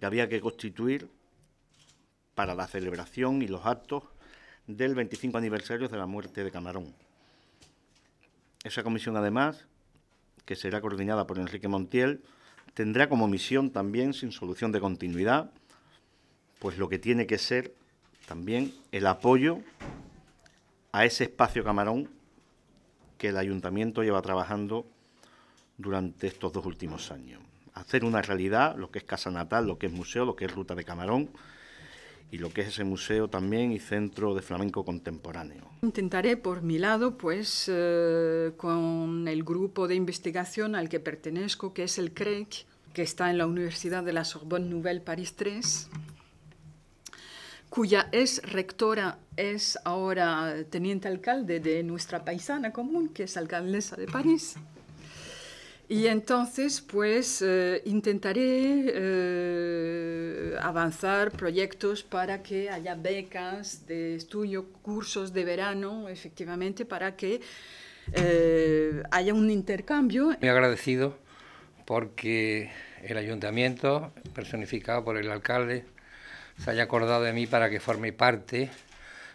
que había que constituir para la celebración y los actos del 25 aniversario de la muerte de Camarón. Esa comisión, además, que será coordinada por Enrique Montiel, tendrá como misión también, sin solución de continuidad, pues lo que tiene que ser también el apoyo a ese espacio camarón que el ayuntamiento lleva trabajando durante estos dos últimos años hacer una realidad lo que es Casa Natal, lo que es museo, lo que es Ruta de Camarón y lo que es ese museo también y centro de flamenco contemporáneo. Intentaré por mi lado, pues, eh, con el grupo de investigación al que pertenezco, que es el CREC, que está en la Universidad de la Sorbonne Nouvelle Paris III, cuya ex rectora es ahora teniente alcalde de nuestra paisana común, que es alcaldesa de París. Y entonces, pues, eh, intentaré eh, avanzar proyectos para que haya becas de estudio, cursos de verano, efectivamente, para que eh, haya un intercambio. he agradecido porque el ayuntamiento, personificado por el alcalde, se haya acordado de mí para que forme parte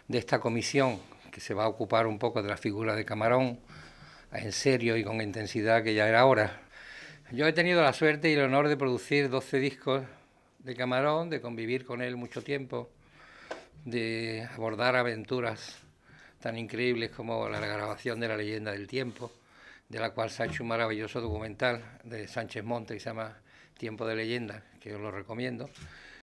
de esta comisión que se va a ocupar un poco de la figura de Camarón, en serio y con intensidad que ya era hora. Yo he tenido la suerte y el honor de producir 12 discos de Camarón, de convivir con él mucho tiempo, de abordar aventuras tan increíbles como la grabación de La leyenda del tiempo, de la cual se ha hecho un maravilloso documental de Sánchez Monte que se llama Tiempo de leyenda, que os lo recomiendo.